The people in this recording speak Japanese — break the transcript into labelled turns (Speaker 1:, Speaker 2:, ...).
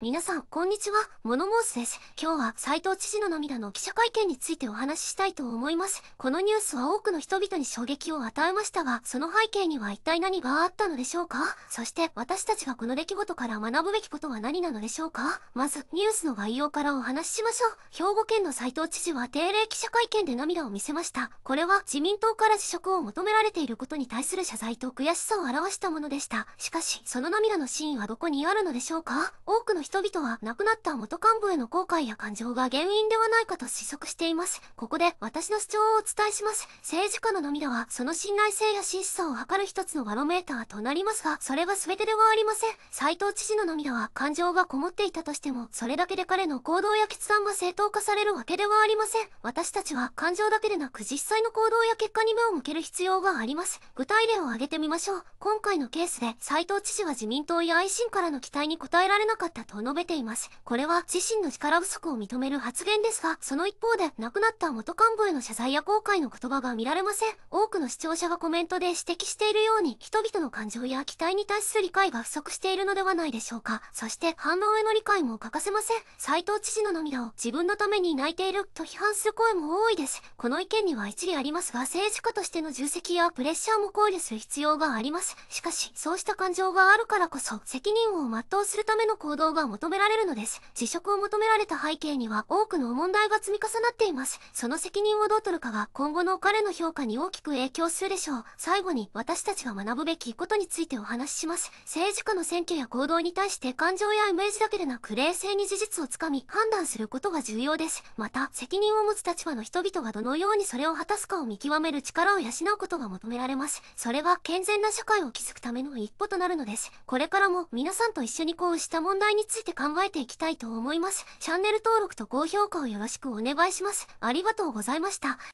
Speaker 1: 皆さん、こんにちは。モノモースです。今日は斎藤知事の涙の記者会見についてお話ししたいと思います。このニュースは多くの人々に衝撃を与えましたが、その背景には一体何があったのでしょうかそして、私たちがこの出来事から学ぶべきことは何なのでしょうかまず、ニュースの概要からお話ししましょう。兵庫県の斎藤知事は定例記者会見で涙を見せました。これは自民党から辞職を求められていることに対する謝罪と悔しさを表したものでした。しかし、その涙の真意はどこにあるのでしょうか多くの人々は亡くなった元幹部への後悔や感情が原因ではないかと試測しています。ここで私の主張をお伝えします。政治家の涙はその信頼性や真摯さを図る一つのバロメーターとなりますが、それは全てではありません。斎藤知事の涙は感情がこもっていたとしても、それだけで彼の行動や決断が正当化されるわけではありません。私たちは感情だけでなく実際の行動や結果に目を向ける必要があります。具体例を挙げてみましょう。今回のケースで斎藤知事は自民党や維新からの期待に応えられなかったとと述べています。これは自身の力不足を認める発言ですが、その一方で亡くなった元幹部への謝罪や後悔の言葉が見られません。多くの視聴者がコメントで指摘しているように、人々の感情や期待に対する理解が不足しているのではないでしょうか。そして反論への理解も欠かせません。斎藤知事の涙を自分のために泣いていると批判する声も多いです。この意見には一理ありますが、政治家としての重責やプレッシャーも考慮する必要があります。しかし、そうした感情があるからこそ、責任を全うするための行動が求められるのです。辞職を求められた背景には多くの問題が積み重なっています。その責任をどう取るかが今後の彼の評価に大きく影響するでしょう。最後に私たちが学ぶべきことについてお話しします。政治家の選挙や行動に対して感情やイメージだけでなく冷静に事実をつかみ判断することが重要です。また、責任を持つ立場の人々がどのようにそれを果たすかを見極める力を養うことが求められます。それは健全な社会を築くための一歩となるのです。これからも皆さんと一緒にこうした問題についてせて考えていきたいと思います。チャンネル登録と高評価をよろしくお願いします。ありがとうございました。